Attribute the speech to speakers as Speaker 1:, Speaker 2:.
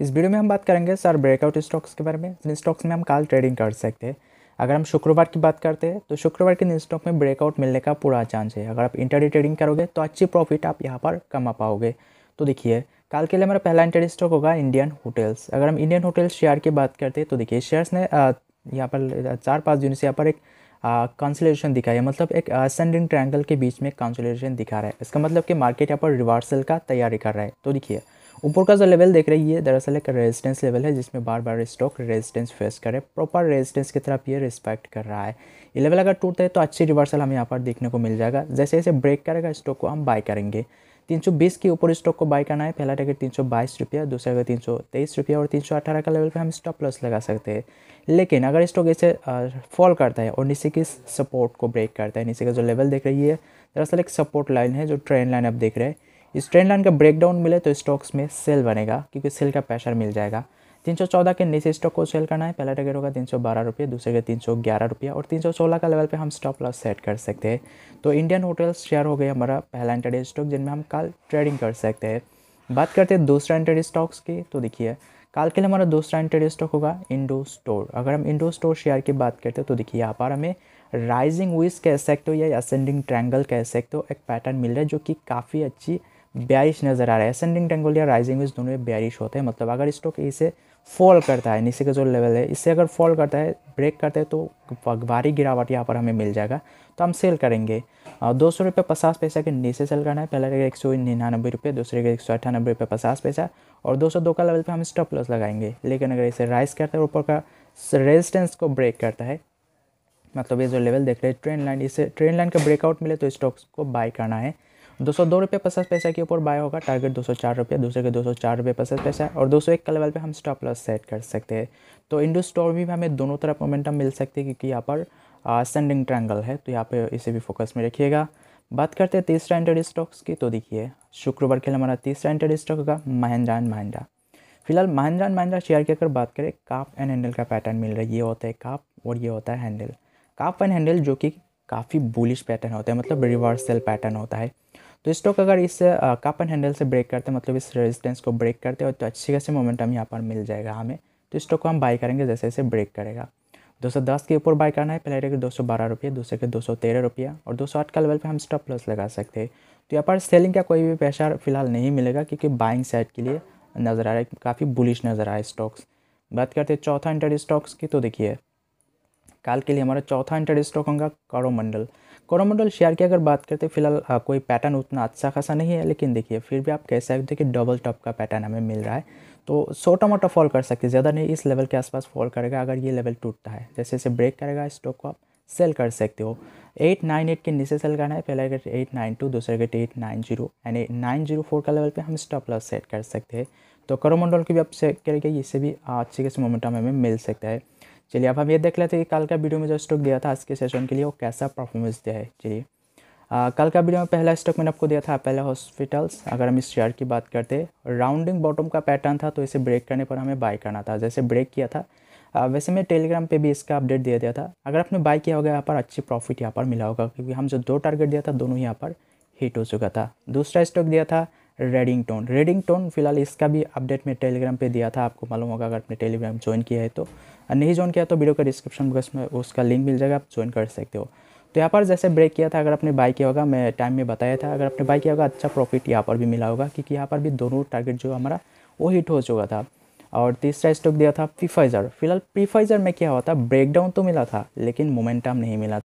Speaker 1: इस वीडियो में हम बात करेंगे सर ब्रेकआउट स्टॉक्स के बारे में जिन स्टॉक्स में हम काल ट्रेडिंग कर सकते हैं अगर हम शुक्रवार की बात करते हैं तो शुक्रवार के दिन स्टॉक में ब्रेकआउट मिलने का पूरा चांस है अगर आप इंटरडे ट्रेडिंग करोगे तो अच्छी प्रॉफिट आप यहाँ पर कमा पाओगे तो देखिए काल के लिए हमारा पहला इंटरडे स्टॉक होगा इंडियन होटल्स अगर हम इंडियन होटल्स शेयर की बात करते हैं तो देखिए शेयर्स ने यहाँ पर चार पाँच दिन से यहाँ पर एक कंसलेशन दिखाया है मतलब एक असेंडिंग ट्रैंगल के बीच में कंसलेशन दिखा रहा है इसका मतलब कि मार्केट यहाँ पर रिवर्सल का तैयारी कर रहा है तो देखिए ऊपर का जो लेवल देख रही है दरअसल एक रेजिस्टेंस लेवल है जिसमें बार बार स्टॉक रेजिस्टेंस फेस करे प्रॉपर रेजिस्टेंस की तरफ ये रिस्पेक्ट कर रहा है ये लेवल अगर टूटता है तो अच्छी रिवर्सल हमें यहाँ पर देखने को मिल जाएगा जैसे जैसे ब्रेक करेगा स्टॉक को हम बाय करेंगे 320 के ऊपर स्टॉक को बाय करना है पहला टारगेट तीन सौ बाईस रुपया दूसरा का तीन सौ तेईस रुपया और तीन सौ अठारह का लेवल पे हम स्टॉप लॉस लगा सकते हैं लेकिन अगर स्टॉक ऐसे फॉल करता है और नीचे की सपोर्ट को ब्रेक करता है नीचे का जो लेवल देख रही है दरअसल एक सपोर्ट लाइन है जो ट्रेन लाइन आप देख रहे हैं इस ट्रेंड लाइन का ब्रेकडाउन मिले तो स्टॉक्स में सेल बनेगा क्योंकि सेल का प्रेशर मिल जाएगा 314 के नीचे स्टॉक को सेल करना है पहला टारगेट होगा तीन सौ बारह रुपये दूसरे का तीन सौ ग्यारह रुपया और तीन सौ सोलह का लेवल पे हम स्टॉप लॉस सेट कर सकते हैं तो इंडियन होटल शेयर हो गया हमारा पहला इंटरडे स्टॉक जिनमें हम कल ट्रेडिंग कर सकते हैं बात करते हैं दूसरा इंटरडे स्टॉक्स की तो देखिए कल के लिए हमारा दूसरा इंटरडे स्टॉक होगा इंडो स्टोर अगर हम इंडो स्टोर शेयर की बात करते हैं तो देखिए यहाँ पर हमें राइजिंग विस कह सकते हो या असेंडिंग ट्रैंगल कह सकते हो एक पैटर्न मिल रहा है जो कि काफ़ी अच्छी ब्यारिश नज़र आ रहा है असेंडिंग टेंगल या राइजिंग वेज दोनों ब्यारिश होते हैं मतलब अगर स्टॉक इसे फॉल करता है नीचे का जो लेवल है इससे अगर फॉल करता है ब्रेक करता है तो भारी गिरावट यहाँ पर हमें मिल जाएगा तो हम सेल करेंगे दो सौ रुपये पचास पैसा के नीचे सेल करना है पहले का एक सौ निन्यानबे रुपये दूसरे का एक सौ अट्ठानबे रुपये पचास पैसा और दो सौ दो का लेवल पर हम स्टॉप लॉस लगाएंगे लेकिन अगर इसे राइस करता है ऊपर का रेजिस्टेंस को ब्रेक करता है मतलब ये जो लेवल देख रहे हैं ट्रेन लाइन इसे ट्रेन लाइन का ब्रेकआउट मिले तो स्टॉक्स को बाय करना है दो सौ दो रुपये पचास पैसा के ऊपर बाय होगा टारगेट दो सौ चार रुपये दूसरे के दो सौ चार रुपये पचास पैसा और दो सौ एक का लेवल पे हम स्टॉप लॉस सेट कर सकते हैं तो इंडो स्टोर भी हमें दोनों तरफ मोमेंटम मिल सकती है क्योंकि यहाँ पर सेंडिंग ट्रैंगल है तो यहाँ पर इसे भी फोकस में रखिएगा बात करते हैं तीसरा एंटेड स्टॉक्स की तो देखिए शुक्रवार के लिए हमारा तीसरा एंटेड स्टॉक होगा महिंद्रा एंड महिंद्रा फिलहाल महिंद्रा एंड महिंद्रा शेयर की अगर बात करें काप एंड हैंडल का पैटर्न मिल रहा है ये होता है काप और ये होता है हैंडल काप एंड हैंडल जो कि काफ़ी बुलिश पैटर्न होता है मतलब रिवर्सल पैटर्न होता है तो स्टॉक अगर इस कप एंड हैंडल से ब्रेक करते मतलब इस रेजिस्टेंस को ब्रेक करते हो तो अच्छी खासी मोमेंटम यहाँ पर मिल जाएगा हमें तो स्टॉक को हम बाई करेंगे जैसे जैसे ब्रेक करेगा दो सौ दस के ऊपर बाय करना है पहले रहेगा दो सौ बारह रुपये दूसरे के दो सौ तेरह रुपया और दो सौ आठ का लेवल पे हम स्टॉप लॉस लगा सकते हैं तो यहाँ पर सेलिंग का कोई भी प्रेशर फिलहाल नहीं मिलेगा क्योंकि बाइंग साइड के लिए नज़र आ रहा है काफ़ी बुलिश नज़र आए स्टॉक्स बात करते हैं चौथा इंटर स्टॉक्स की तो देखिए काल के लिए हमारा चौथा इंटर स्टॉक होगा करो मंडल कोरोमंडल शेयर की अगर बात करते फिलहाल कोई पैटर्न उतना अच्छा खासा नहीं है लेकिन देखिए फिर भी आप कह सकते हो कि डबल टॉप का पैटर्न हमें मिल रहा है तो छोटा मोटा फॉल कर सकते ज़्यादा नहीं इस लेवल के आसपास फॉल करेगा अगर ये लेवल टूटता है जैसे जैसे ब्रेक करेगा स्टॉक को आप सेल कर सकते हो एट नाइन एट के नीचे सेल करना है पहला गेट एट नाइन टू दूसरा गेट एट नाइन जीरो यानी नाइन जीरो फोर का लेवल पे हम स्टॉप लॉस सेट कर सकते हैं तो करोमंडल की भी आप सेट करेंगे इससे भी अच्छे खासी मोमेंटम हमें मिल सकता है चलिए अब हम ये देख लेते हैं कि कल का वीडियो में जो स्टॉक दिया था आज के सेशन के लिए वो कैसा परफॉर्मेंस दिया है चलिए कल का वीडियो में पहला स्टॉक मैंने आपको दिया था पहले हॉस्पिटल्स अगर हम इस शेयर की बात करते राउंडिंग बॉटम का पैटर्न था तो इसे ब्रेक करने पर हमें बाय करना था जैसे ब्रेक किया था वैसे मैं टेलीग्राम पे भी इसका अपडेट दिया दिया था अगर आपने बाय किया होगा यहाँ पर अच्छी प्रॉफिट यहाँ पर मिला होगा क्योंकि हम जो दो टारगेट दिया था दोनों यहाँ पर हिट हो चुका था दूसरा स्टॉक दिया था रेडिंग टोन रेडिंग टोन फिलहाल इसका भी अपडेट मैं टेलीग्राम पे दिया था आपको मालूम होगा अगर आपने टेलीग्राम ज्वाइन किया है तो नहीं ज्वाइन किया तो वीडियो का डिस्क्रिप्शन बॉक्स में उसका लिंक मिल जाएगा आप ज्वाइन कर सकते हो तो यहाँ पर जैसे ब्रेक किया था अगर आपने बाई किया होगा मैं टाइम में बताया था अगर आपने बाई किया होगा अच्छा प्रॉफिट यहाँ पर भी मिला होगा क्योंकि यहाँ पर भी दोनों टारगेट जो हमारा वो हिट हो चुका था और तीसरा स्टॉक दिया था प्रीफाइजर फिलहाल प्रीफाइजर में क्या हुआ था ब्रेकडाउन तो मिला था लेकिन मोमेंटम नहीं मिला